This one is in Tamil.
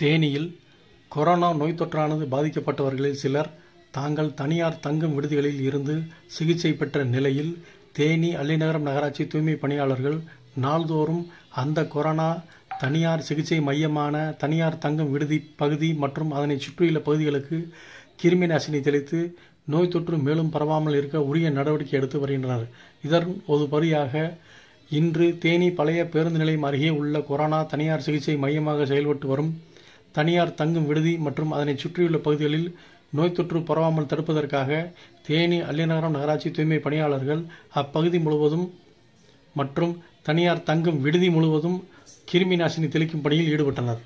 தேனியில் கொரோனா நோய் தொற்றானது பாதிக்கப்பட்டவர்களில் சிலர் தாங்கள் தனியார் தங்கும் விடுதிகளில் இருந்து சிகிச்சை பெற்ற நிலையில் தேனி அள்ளிநகரம் நகராட்சி தூய்மை பணியாளர்கள் நாள்தோறும் அந்த கொரோனா தனியார் சிகிச்சை மையமான தனியார் தங்கும் விடுதி பகுதி மற்றும் அதனை சுற்றியுள்ள பகுதிகளுக்கு கிருமி நாசினி தெளித்து நோய் தொற்று மேலும் பரவாமல் இருக்க உரிய நடவடிக்கை எடுத்து வருகின்றனர் இதன் ஒரு பகுதியாக இன்று தேனி பழைய பேருந்து நிலையம் அருகே உள்ள கொரோனா தனியார் சிகிச்சை மையமாக செயல்பட்டு வரும் தனியார் தங்கும் விடுதி மற்றும் அதனை சுற்றியுள்ள பகுதிகளில் நோய் தொற்று பரவாமல் தடுப்பதற்காக தேனி அல்லிநகரம் நகராட்சி தூய்மை பணியாளர்கள் அப்பகுதி முழுவதும் மற்றும் தனியார் தங்கும் விடுதி முழுவதும் கிருமி நாசினி தெளிக்கும் பணியில் ஈடுபட்டனர்